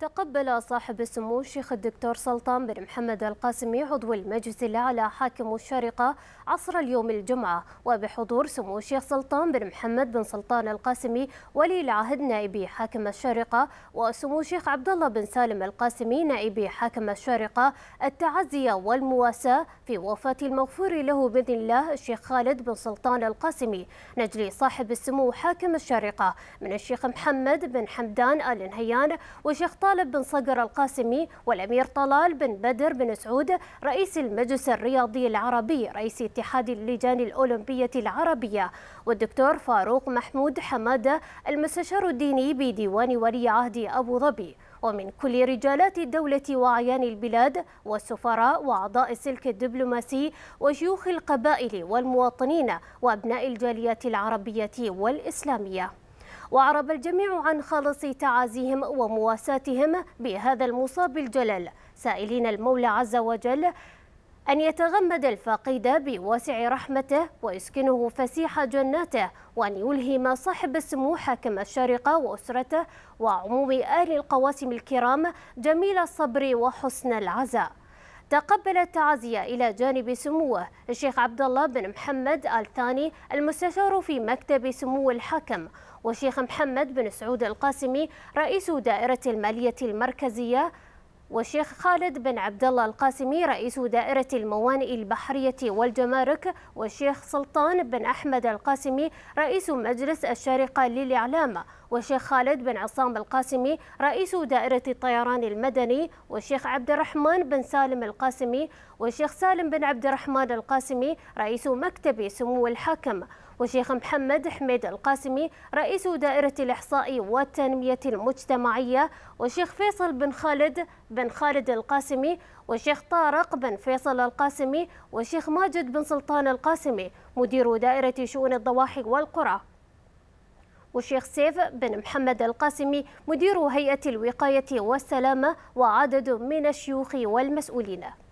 تقبل صاحب السمو الشيخ الدكتور سلطان بن محمد القاسمي عضو المجلس الأعلى حاكم الشارقة عصر اليوم الجمعة وبحضور سمو الشيخ سلطان بن محمد بن سلطان القاسمي ولي العهد نائبي حاكم الشارقة وسمو الشيخ عبد الله بن سالم القاسمي نائبي حاكم الشارقة التعزي والمواساة في وفاة المغفور له بإذن الله الشيخ خالد بن سلطان القاسمي نجلي صاحب السمو حاكم الشارقة من الشيخ محمد بن حمدان آل نهيان وشيخ طارق طالب بن صقر القاسمي والأمير طلال بن بدر بن سعود رئيس المجلس الرياضي العربي رئيس اتحاد اللجان الأولمبية العربية والدكتور فاروق محمود حمادة المستشار الديني بديوان ولي عهد أبو ظبي ومن كل رجالات الدولة وأعيان البلاد والسفراء وأعضاء السلك الدبلوماسي وشيوخ القبائل والمواطنين وأبناء الجاليات العربية والإسلامية وأعرب الجميع عن خالص تعازيهم ومواساتهم بهذا المصاب الجلل سائلين المولى عز وجل أن يتغمد الفقيد بواسع رحمته ويسكنه فسيح جناته وأن يلهم صاحب السمو حاكم الشارقة وأسرته وعموم آل القواسم الكرام جميل الصبر وحسن العزاء تقبل التعزية إلى جانب سموه الشيخ عبد الله بن محمد آل ثاني المستشار في مكتب سمو الحكم والشيخ محمد بن سعود القاسمي رئيس دائرة المالية المركزية والشيخ خالد بن عبد الله القاسمي رئيس دائرة الموانئ البحرية والجمارك والشيخ سلطان بن أحمد القاسمي رئيس مجلس الشارقة للإعلام والشيخ خالد بن عصام القاسمي رئيس دائرة الطيران المدني والشيخ عبد الرحمن بن سالم القاسمي والشيخ سالم بن عبد الرحمن القاسمي رئيس مكتب سمو الحاكم وشيخ محمد حميد القاسمي رئيس دائرة الإحصاء والتنمية المجتمعية والشيخ فيصل بن خالد بن خالد القاسمي والشيخ طارق بن فيصل القاسمي والشيخ ماجد بن سلطان القاسمي مدير دائرة شؤون الضواحي والقرى والشيخ سيف بن محمد القاسمي مدير هيئة الوقاية والسلامة وعدد من الشيوخ والمسؤولين